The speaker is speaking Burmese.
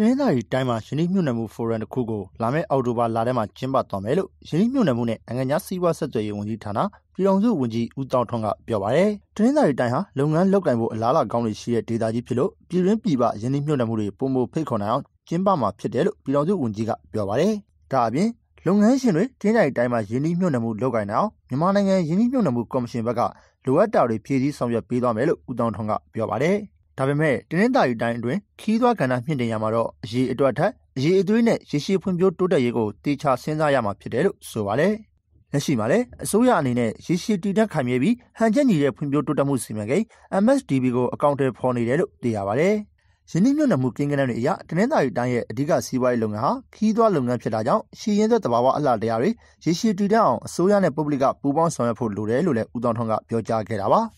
တနင်္သာရီတိုင်းမှာယင်းနှိမ့်ညွတ်မှုဖိုရမ်တစ်ခုကိုလာမယ့်အောက်တိုဘာလထဲမှာကျင်းပသွားမယ်လို့ယင်းနှိမ့်ညွတ်မှုနဲ့နိုင်ငံခြားစီးပွားဆက်သွယ်ရေးဝန်ကြီးဌာနပြည်ထောင်စုဝန်ကြီးဦးတောင်ထွန်းကပြောပါရယ်တနင်္သာရီတိုင်းဟာလုပ်ငန်းလုပ်ကိုင်ဖို့အလားအလာကောင်းတွေရှိတဲ့ဒေသကြီးဖြစ်လို့ပြည်တွင်းပြည်ပယင်းနှိမ့်ညွတ်မှုတွေပုံမှုဖိတ်ခေါ်နိုင်အောင်ကျင်းပမှာဖြစ်တယ်လို့ပြည်ထောင်စုဝန်ကြီးကပြောပါရယ်ဒါအပြင်လုပ်ငန်းရှင်တွေတင်းတိုင်တိုင်းမှာယင်းနှိမ့်ညွတ်မှုလုပ်ကိုင်အောင်မြန်မာနိုင်ငံယင်းနှိမ့်ညွတ်မှုကော်မရှင်ဘက်ကလိုအပ်တာတွေဖြည့်ဆည်းဆောင်ရွက်ပေးသွားမယ်လို့ဦးတောင်ထွန်းကပြောပါတယ်။ဒါပေမဲ့တင်းတားရီတိုင်းအတွင်းခီးသွွားကဏ္ဍမြင့်တင်ရမှာတော့အရေးအတွက်ထက်အရေးအသွေးနဲ့ရရှိဖွံ့ဖြိုးတိုးတက်ရေးကိုတေချာစဉ်းစားရမှာဖြစ်တယ်လို့ဆိုပါတယ်။လက်ရှိမှာလည်းအစိုးရအနေနဲ့ရရှိတည်တံ့ခံရပြီးဟန်ချက်ညီတဲ့ဖွံ့ဖြိုးတိုးတက်မှုစီမံကိန်း MSDB ကိုအကောင့်တွေဖော်နေတယ်လို့သိရပါတယ်။ယင်းနှိမ့်ညွတ်မှုကင်းကနန်းတွေအရတင်းသားရီတိုင်းရဲ့အဓိကစီးပွားရေးလုပ်ငန်းဟာခီးသွွားလုပ်ငန်းဖြစ်တာကြောင့်ရှီရင်သက်တဘာဝအလှတရားတွေရေရှည်တည်တံ့အောင်အစိုးရနဲ့ပုဂ္ဂလိကပူးပေါင်းဆောင်ရွက်ဖို့လိုတယ်လို့လည်းဦးတောင်ထွန်းကပြောကြားခဲ့တာပါ